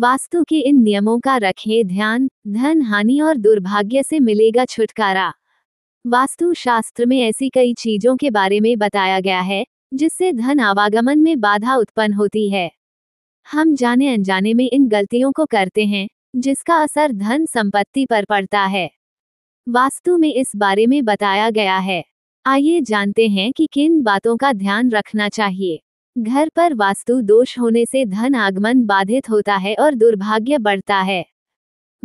वास्तु के इन नियमों का रखें ध्यान धन हानि और दुर्भाग्य से मिलेगा छुटकारा वास्तु शास्त्र में ऐसी कई चीजों के बारे में बताया गया है जिससे धन आवागमन में बाधा उत्पन्न होती है हम जाने अनजाने में इन गलतियों को करते हैं जिसका असर धन संपत्ति पर पड़ता है वास्तु में इस बारे में बताया गया है आइए जानते हैं कि किन बातों का ध्यान रखना चाहिए घर पर वास्तु दोष होने से धन आगमन बाधित होता है और दुर्भाग्य बढ़ता है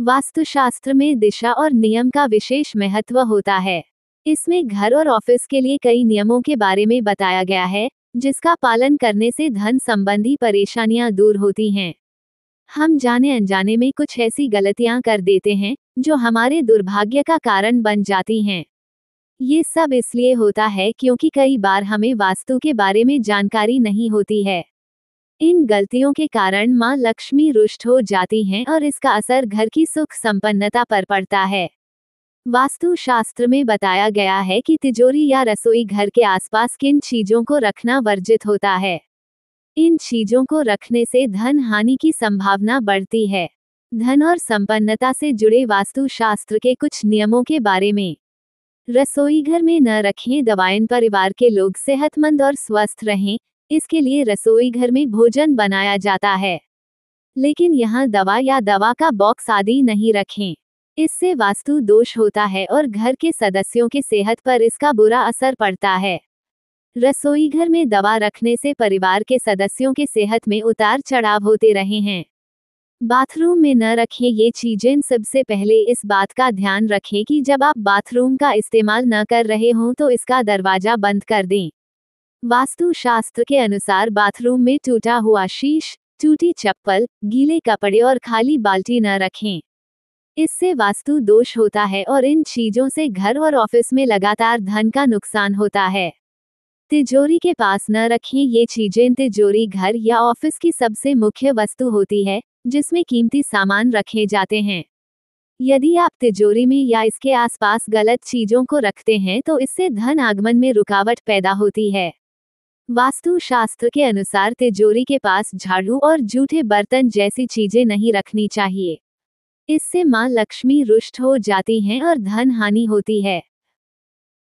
वास्तुशास्त्र में दिशा और नियम का विशेष महत्व होता है इसमें घर और ऑफिस के लिए कई नियमों के बारे में बताया गया है जिसका पालन करने से धन संबंधी परेशानियां दूर होती हैं हम जाने अनजाने में कुछ ऐसी गलतियां कर देते हैं जो हमारे दुर्भाग्य का कारण बन जाती हैं ये सब इसलिए होता है क्योंकि कई बार हमें वास्तु के बारे में जानकारी नहीं होती है इन गलतियों के कारण माँ लक्ष्मी रुष्ट हो जाती हैं और इसका असर घर की सुख संपन्नता पर पड़ता है वास्तु शास्त्र में बताया गया है कि तिजोरी या रसोई घर के आसपास किन चीजों को रखना वर्जित होता है इन चीजों को रखने से धन हानि की संभावना बढ़ती है धन और संपन्नता से जुड़े वास्तु शास्त्र के कुछ नियमों के बारे में रसोई घर में न रखें दवाएं परिवार के लोग सेहतमंद और स्वस्थ रहें इसके लिए रसोई घर में भोजन बनाया जाता है लेकिन यहाँ दवा या दवा का बॉक्स आदि नहीं रखें इससे वास्तु दोष होता है और घर के सदस्यों के सेहत पर इसका बुरा असर पड़ता है रसोई घर में दवा रखने से परिवार के सदस्यों के सेहत में उतार चढ़ाव होते रहे हैं बाथरूम में न रखें ये चीजें सबसे पहले इस बात का ध्यान रखें कि जब आप बाथरूम का इस्तेमाल न कर रहे हों तो इसका दरवाजा बंद कर दें वास्तुशास्त्र के अनुसार बाथरूम में टूटा हुआ शीश टूटी चप्पल गीले कपड़े और खाली बाल्टी न रखें इससे वास्तु दोष होता है और इन चीजों से घर और ऑफिस में लगातार धन का नुकसान होता है तिजोरी के पास न रखें ये चीजें तिजोरी घर या ऑफिस की सबसे मुख्य वस्तु होती है जिसमें कीमती सामान रखे जाते हैं यदि आप तिजोरी में या इसके आसपास गलत चीजों को रखते हैं तो इससे धन आगमन में रुकावट पैदा होती है वास्तुशास्त्र के अनुसार तिजोरी के पास झाड़ू और जूठे बर्तन जैसी चीजें नहीं रखनी चाहिए इससे माँ लक्ष्मी रुष्ट हो जाती हैं और धन हानि होती है